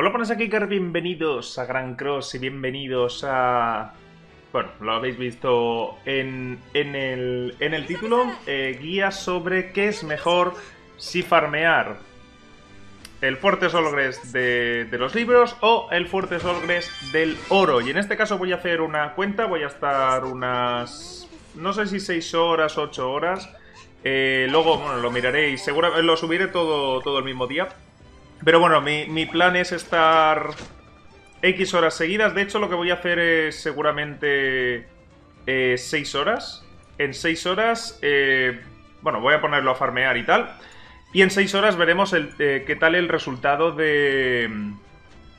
Hola, pues pones aquí, Car, bienvenidos a Gran Cross y bienvenidos a... Bueno, lo habéis visto en, el, título, eh, guía sobre qué es mejor si farmear el fuerte solgres de, los libros o el fuerte solgres del oro. Y en este caso voy a hacer una cuenta, voy a estar unas... no sé si 6 horas, 8 horas... Eh, luego, bueno, lo y seguramente lo subiré todo, todo el mismo día, pero bueno, mi, plan es estar X horas seguidas. De hecho, lo que voy a hacer es seguramente 6 eh, horas. En 6 horas, eh, bueno, voy a ponerlo a farmear y tal. Y en 6 horas veremos eh, qué tal el resultado de,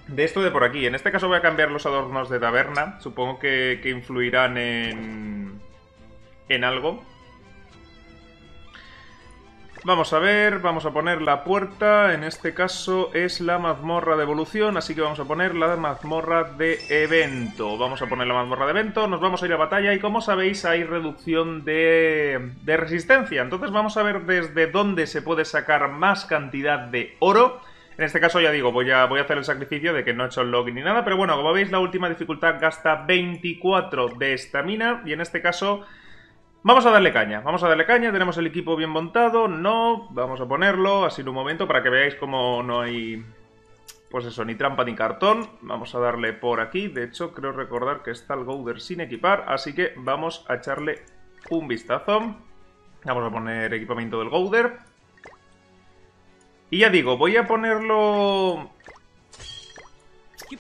de esto de por aquí. En este caso voy a cambiar los adornos de taberna. Supongo que, que influirán en, en algo. Vamos a ver, vamos a poner la puerta, en este caso es la mazmorra de evolución, así que vamos a poner la mazmorra de evento. Vamos a poner la mazmorra de evento, nos vamos a ir a batalla y como sabéis hay reducción de, resistencia. Entonces vamos a ver desde dónde se puede sacar más cantidad de oro. En este caso ya digo, voy a, hacer el sacrificio de que no he hecho el login ni nada, pero bueno, como veis la última dificultad gasta 24 de estamina y en este caso Vamos a darle caña, vamos a darle caña, tenemos el equipo bien montado, no, vamos a ponerlo así en un momento para que veáis cómo no hay, pues eso, ni trampa ni cartón. Vamos a darle por aquí, de hecho creo recordar que está el Gouder sin equipar, así que vamos a echarle un vistazo. Vamos a poner equipamiento del Gouder. Y ya digo, voy a ponerlo...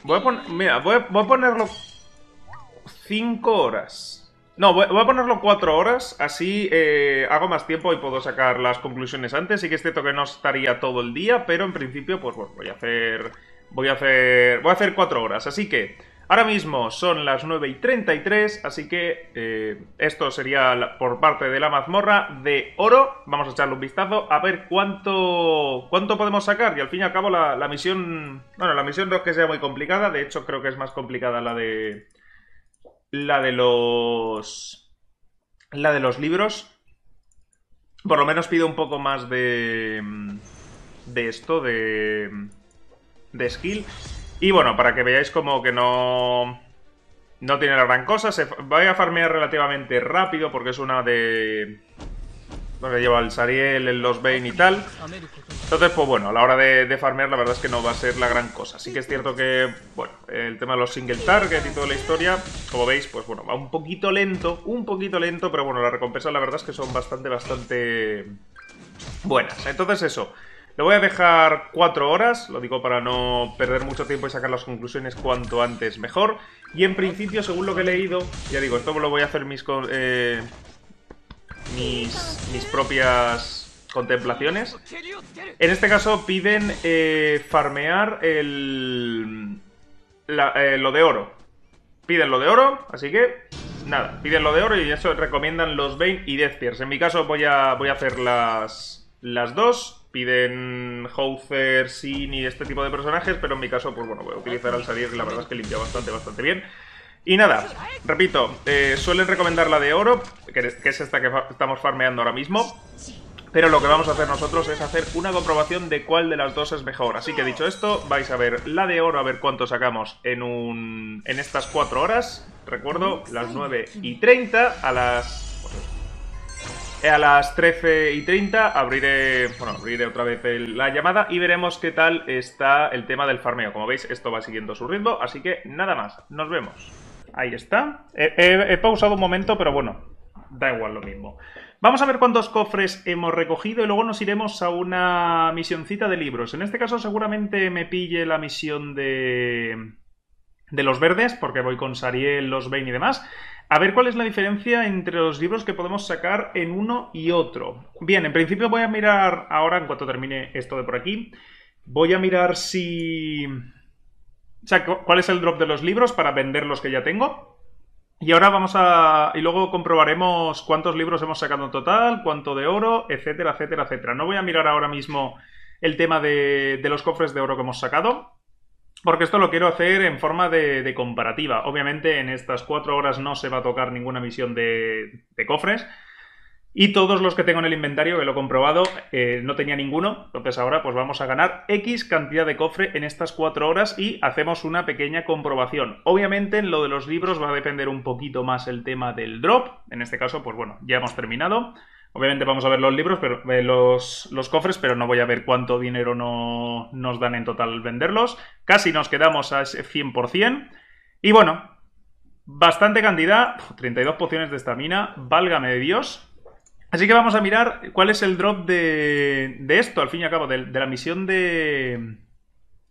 Voy a, Mira, voy a, voy a ponerlo 5 horas. No, voy, a ponerlo cuatro horas, así eh, hago más tiempo y puedo sacar las conclusiones antes. Sí que es cierto que no estaría todo el día, pero en principio, pues voy a hacer. Voy a hacer. Voy a hacer cuatro horas. Así que. Ahora mismo son las 9 y 33, así que eh, esto sería por parte de la mazmorra de oro. Vamos a echarle un vistazo a ver cuánto, cuánto podemos sacar. Y al fin y al cabo la, la misión... Bueno, la misión no es que sea muy complicada, de hecho creo que es más complicada la de la de los. La de los libros. Por lo menos pido un poco más de. De esto, de. De skill. Y bueno, para que veáis como que no. No tiene la gran cosa. Se, voy a farmear relativamente rápido porque es una de. Donde lleva el Sariel, el Los Bane y tal. Entonces, pues bueno, a la hora de, farmear la verdad es que no va a ser la gran cosa. Así que es cierto que, bueno, el tema de los single target y toda la historia, como veis, pues bueno, va un poquito lento, un poquito lento, pero bueno, las recompensas la verdad es que son bastante, bastante buenas. Entonces eso, lo voy a dejar cuatro horas, lo digo para no perder mucho tiempo y sacar las conclusiones cuanto antes mejor. Y en principio, según lo que he leído, ya digo, esto lo voy a hacer mis... Eh, mis, mis propias contemplaciones. En este caso piden eh, farmear el, eh, lo de oro. Piden lo de oro, así que nada, piden lo de oro y eso recomiendan los Bane y Deathpears. En mi caso voy a, voy a hacer las, las dos. Piden Houser Sin y este tipo de personajes, pero en mi caso, pues bueno, voy a utilizar al salir, la verdad es que limpia bastante, bastante bien. Y nada, repito, eh, suelen recomendar la de oro, que es esta que estamos farmeando ahora mismo pero lo que vamos a hacer nosotros es hacer una comprobación de cuál de las dos es mejor. Así que dicho esto, vais a ver la de oro, a ver cuánto sacamos en, un, en estas cuatro horas. Recuerdo, las 9 y 30 a las... Eh, a las 13 y 30 abriré, bueno, abriré otra vez la llamada y veremos qué tal está el tema del farmeo. Como veis, esto va siguiendo su ritmo, así que nada más. Nos vemos. Ahí está. he pausado un momento, pero bueno, da igual lo mismo. Vamos a ver cuántos cofres hemos recogido y luego nos iremos a una misioncita de libros. En este caso seguramente me pille la misión de, de los verdes, porque voy con Sariel, los Bane y demás. A ver cuál es la diferencia entre los libros que podemos sacar en uno y otro. Bien, en principio voy a mirar ahora, en cuanto termine esto de por aquí, voy a mirar si... O sea, cuál es el drop de los libros para vender los que ya tengo. Y ahora vamos a. Y luego comprobaremos cuántos libros hemos sacado en total, cuánto de oro, etcétera, etcétera, etcétera. No voy a mirar ahora mismo el tema de, los cofres de oro que hemos sacado, porque esto lo quiero hacer en forma de, de comparativa. Obviamente en estas cuatro horas no se va a tocar ninguna misión de, de cofres. Y todos los que tengo en el inventario, que lo he comprobado, eh, no tenía ninguno. Entonces ahora pues vamos a ganar X cantidad de cofre en estas 4 horas y hacemos una pequeña comprobación. Obviamente en lo de los libros va a depender un poquito más el tema del drop. En este caso, pues bueno, ya hemos terminado. Obviamente vamos a ver los libros, pero eh, los, los, cofres, pero no voy a ver cuánto dinero no, nos dan en total venderlos. Casi nos quedamos a ese 100%. Y bueno, bastante cantidad, 32 pociones de estamina, válgame de Dios. Así que vamos a mirar cuál es el drop de, esto, al fin y al cabo, de, la misión de,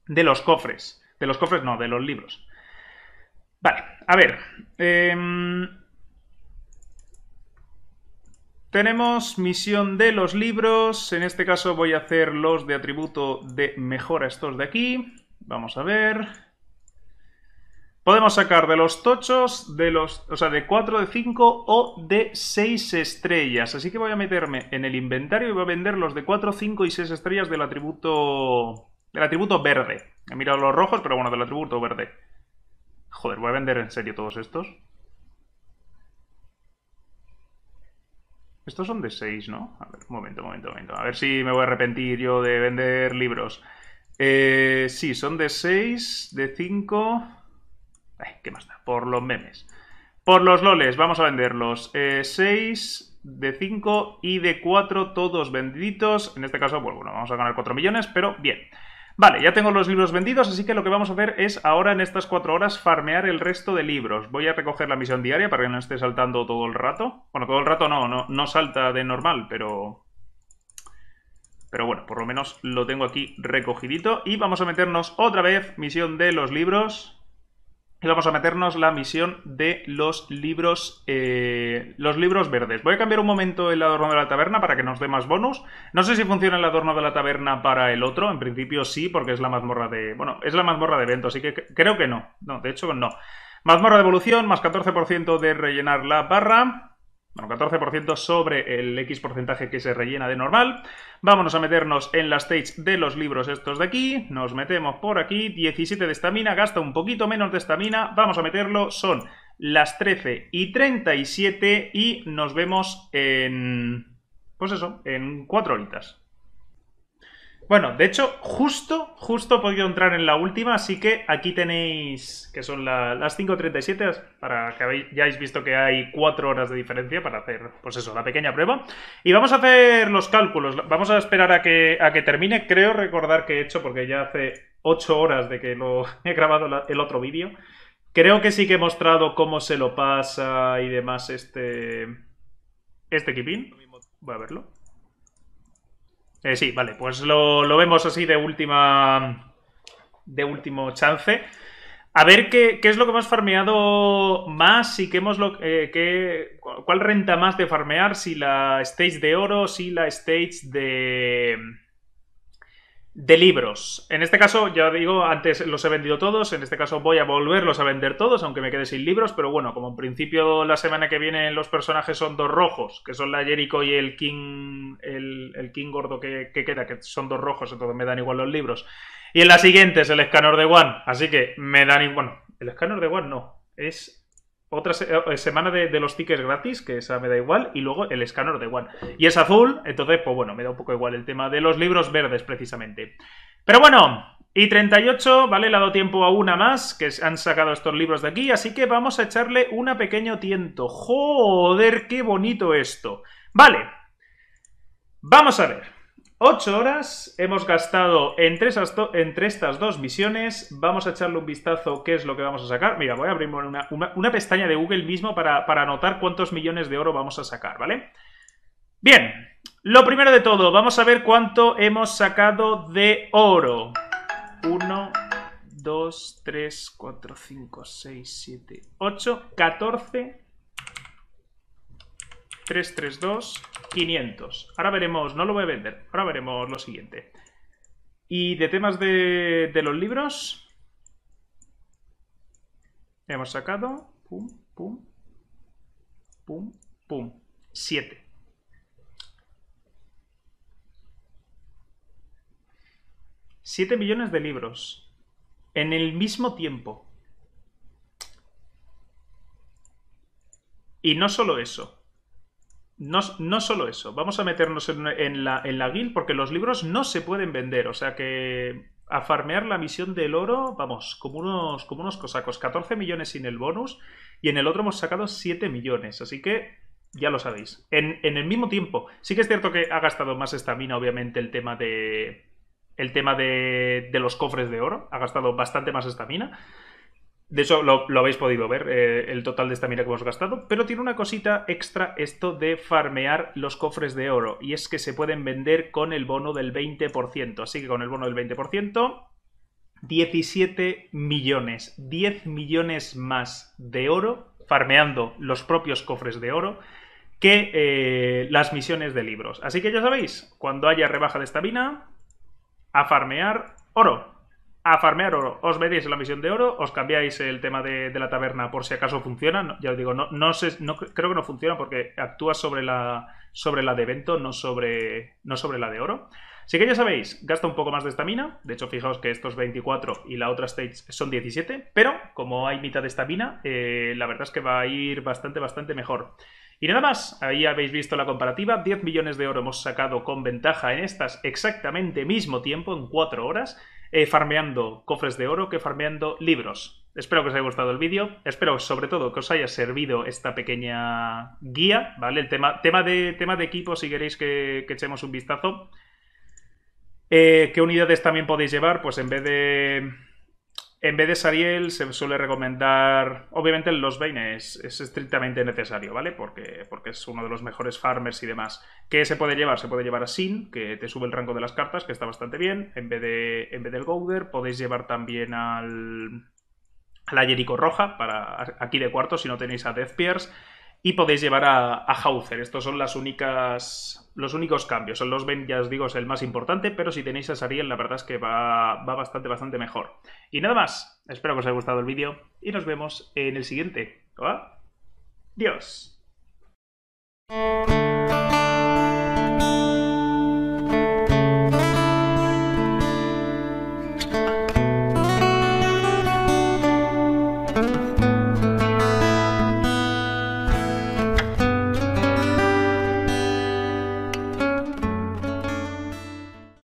de los cofres. De los cofres, no, de los libros. Vale, a ver. Em, tenemos misión de los libros. En este caso voy a hacer los de atributo de mejora estos de aquí. Vamos a ver. Podemos sacar de los tochos, de los, o sea, de 4, de 5 o de 6 estrellas. Así que voy a meterme en el inventario y voy a vender los de 4, 5 y 6 estrellas del atributo del atributo verde. He mirado los rojos, pero bueno, del atributo verde. Joder, voy a vender en serio todos estos. Estos son de 6, ¿no? A ver, un momento, un momento, un momento. A ver si me voy a arrepentir yo de vender libros. Eh, sí, son de 6, de 5... Eh, ¿Qué más da? Por los memes. Por los loles, vamos a venderlos. 6 eh, de 5 y de 4, todos vendidos. En este caso, pues bueno, vamos a ganar 4 millones, pero bien. Vale, ya tengo los libros vendidos, así que lo que vamos a hacer es ahora en estas 4 horas farmear el resto de libros. Voy a recoger la misión diaria para que no esté saltando todo el rato. Bueno, todo el rato no, no, no salta de normal, pero... Pero bueno, por lo menos lo tengo aquí recogidito. Y vamos a meternos otra vez, misión de los libros y vamos a meternos la misión de los libros eh, los libros verdes. Voy a cambiar un momento el adorno de la taberna para que nos dé más bonus. No sé si funciona el adorno de la taberna para el otro. En principio sí, porque es la mazmorra de... Bueno, es la mazmorra de evento, así que creo que no. No, de hecho no. Mazmorra de evolución, más 14% de rellenar la barra bueno, 14% sobre el X porcentaje que se rellena de normal. Vámonos a meternos en la stage de los libros estos de aquí. Nos metemos por aquí. 17 de estamina, gasta un poquito menos de estamina. Vamos a meterlo, son las 13 y 37 y nos vemos en... Pues eso, en 4 horitas. Bueno, de hecho, justo, justo he podido entrar en la última, así que aquí tenéis, que son las 5.37, para que ya hayáis visto que hay 4 horas de diferencia para hacer, pues eso, la pequeña prueba. Y vamos a hacer los cálculos, vamos a esperar a que, a que termine, creo recordar que he hecho, porque ya hace 8 horas de que lo he grabado el otro vídeo. Creo que sí que he mostrado cómo se lo pasa y demás este, este equipín. Voy a verlo. Eh, sí, vale, pues lo, vemos así de última. De último chance. A ver qué, qué es lo que hemos farmeado más y qué hemos lo, eh, qué, cuál renta más de farmear, si la stage de oro, si la stage de de libros. En este caso, ya digo, antes los he vendido todos, en este caso voy a volverlos a vender todos, aunque me quede sin libros, pero bueno, como en principio la semana que viene los personajes son dos rojos, que son la Jericho y el King, el, el King gordo que, queda, que son dos rojos, entonces me dan igual los libros. Y en la siguiente es el escáner de One, así que me dan igual, bueno, el escáner de One no, es otra eh, semana de, los tickets gratis, que esa me da igual, y luego el escáner de One. Y es azul, entonces, pues bueno, me da un poco igual el tema de los libros verdes, precisamente. Pero bueno, y 38, ¿vale? Le ha dado tiempo a una más, que han sacado estos libros de aquí, así que vamos a echarle una pequeño tiento. ¡Joder, qué bonito esto! Vale, vamos a ver. 8 horas hemos gastado entre, estas dos misiones. Vamos a echarle un vistazo qué es lo que vamos a sacar. Mira, voy a abrir una, pestaña de Google mismo para, para, anotar cuántos millones de oro vamos a sacar, ¿vale? Bien, lo primero de todo, vamos a ver cuánto hemos sacado de oro. 1, 2, 3, 4, 5, 6, 7, 8, 14, 3, 3, 2... 500. Ahora veremos, no lo voy a vender, ahora veremos lo siguiente. Y de temas de, los libros, hemos sacado, pum, pum, pum, pum, 7. Siete millones de libros en el mismo tiempo. Y no solo eso, no, no, solo eso, vamos a meternos en, la, en guild porque los libros no se pueden vender, o sea que a farmear la misión del oro, vamos, como unos, como unos cosacos, 14 millones sin el bonus y en el otro hemos sacado 7 millones, así que ya lo sabéis, en, el mismo tiempo, sí que es cierto que ha gastado más estamina obviamente el tema de... El tema de, de los cofres de oro ha gastado bastante más estamina, de hecho, lo, habéis podido ver, eh, el total de esta mina que hemos gastado. Pero tiene una cosita extra esto de farmear los cofres de oro. Y es que se pueden vender con el bono del 20%. Así que con el bono del 20%, 17 millones. 10 millones más de oro, farmeando los propios cofres de oro que eh, las misiones de libros. Así que ya sabéis, cuando haya rebaja de esta mina, a farmear oro a farmear oro. Os metéis la misión de oro, os cambiáis el tema de, la taberna por si acaso funciona. ya os digo, no, no, sé, no, creo que no funciona porque actúa sobre la, sobre la de evento, no sobre, no sobre la de oro. Así que ya sabéis, gasta un poco más de esta mina De hecho, fijaos que estos 24 y la otra stage son 17. Pero como hay mitad de esta mina eh, la verdad es que va a ir bastante, bastante mejor. Y nada más, ahí habéis visto la comparativa, 10 millones de oro hemos sacado con ventaja en estas exactamente mismo tiempo, en 4 horas, eh, farmeando cofres de oro que farmeando libros. Espero que os haya gustado el vídeo, espero sobre todo que os haya servido esta pequeña guía, ¿vale? El tema, tema, de, tema de equipo, si queréis que, echemos un vistazo. Eh, ¿Qué unidades también podéis llevar? Pues en vez de en vez de Sariel se suele recomendar, obviamente los Bane es, estrictamente necesario, ¿vale? Porque, porque es uno de los mejores farmers y demás. ¿Qué se puede llevar? Se puede llevar a Sin, que te sube el rango de las cartas, que está bastante bien. En vez, de, en vez del Gouder podéis llevar también al, a la Jericho Roja, para aquí de cuarto, si no tenéis a Death Pierce y podéis llevar a, Hauser. Estos son los únicos cambios. Son los Ben, ya os digo, es el más importante, pero si tenéis a Sariel, la verdad es que va, bastante, bastante mejor. Y nada más. Espero que os haya gustado el vídeo y nos vemos en el siguiente. Adiós.